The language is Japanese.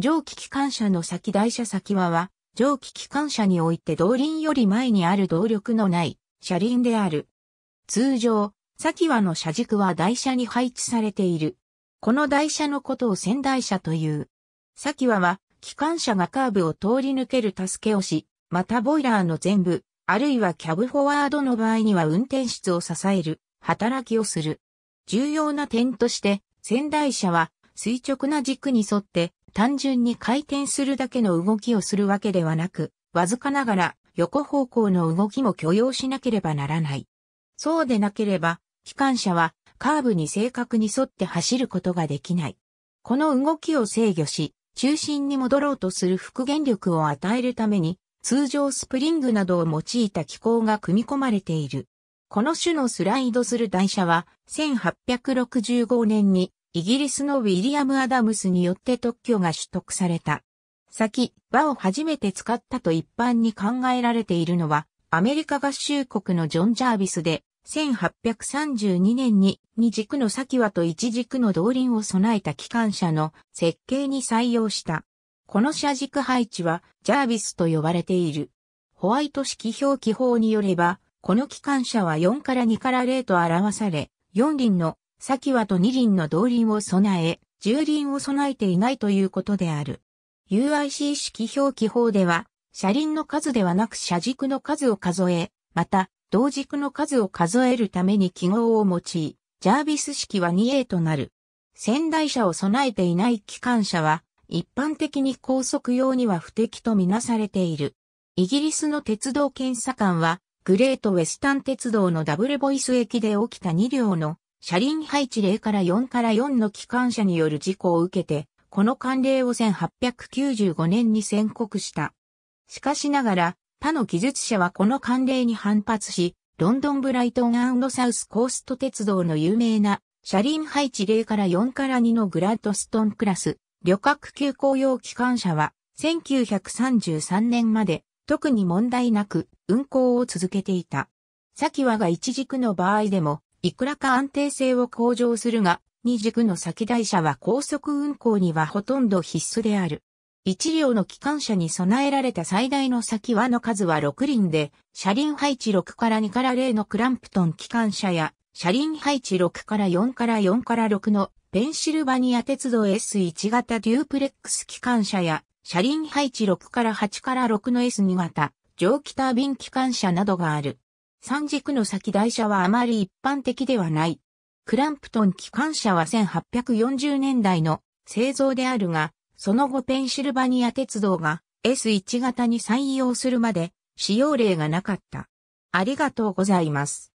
蒸気機関車の先台車先輪は、蒸気機関車において動輪より前にある動力のない車輪である。通常、先輪の車軸は台車に配置されている。この台車のことを先台車という。先輪は、機関車がカーブを通り抜ける助けをし、またボイラーの全部、あるいはキャブフォワードの場合には運転室を支える、働きをする。重要な点として、仙台車は垂直な軸に沿って単純に回転するだけの動きをするわけではなく、わずかながら横方向の動きも許容しなければならない。そうでなければ、機関車はカーブに正確に沿って走ることができない。この動きを制御し、中心に戻ろうとする復元力を与えるために、通常スプリングなどを用いた機構が組み込まれている。この種のスライドする台車は1865年にイギリスのウィリアム・アダムスによって特許が取得された。先、和を初めて使ったと一般に考えられているのは、アメリカ合衆国のジョン・ジャービスで、1832年に二軸の先和と一軸の動輪を備えた機関車の設計に採用した。この車軸配置はジャービスと呼ばれている。ホワイト式表記法によれば、この機関車は4から2から0と表され、4輪の先はと二輪の動輪を備え、重輪を備えていないということである。UIC 式表記法では、車輪の数ではなく車軸の数を数え、また、同軸の数を数えるために記号を用い、ジャービス式は 2A となる。仙台車を備えていない機関車は、一般的に高速用には不適とみなされている。イギリスの鉄道検査官は、グレートウェスタン鉄道のダブルボイス駅で起きた2両の車輪配置0から4から4の機関車による事故を受けて、この慣例を1895年に宣告した。しかしながら、他の技術者はこの慣例に反発し、ロンドンブライトンサウスコースト鉄道の有名な車輪配置0から4から2のグラッドストンクラス、旅客急行用機関車は1933年まで特に問題なく運行を続けていた。先はが一軸の場合でもいくらか安定性を向上するが、二軸の先台車は高速運行にはほとんど必須である。一両の機関車に備えられた最大の先輪の数は6輪で、車輪配置6から2から0のクランプトン機関車や、車輪配置6から4から4から6のペンシルバニア鉄道 S1 型デュープレックス機関車や、車輪配置6から8から6の S2 型、蒸気タービン機関車などがある。三軸の先台車はあまり一般的ではない。クランプトン機関車は1840年代の製造であるが、その後ペンシルバニア鉄道が S1 型に採用するまで使用例がなかった。ありがとうございます。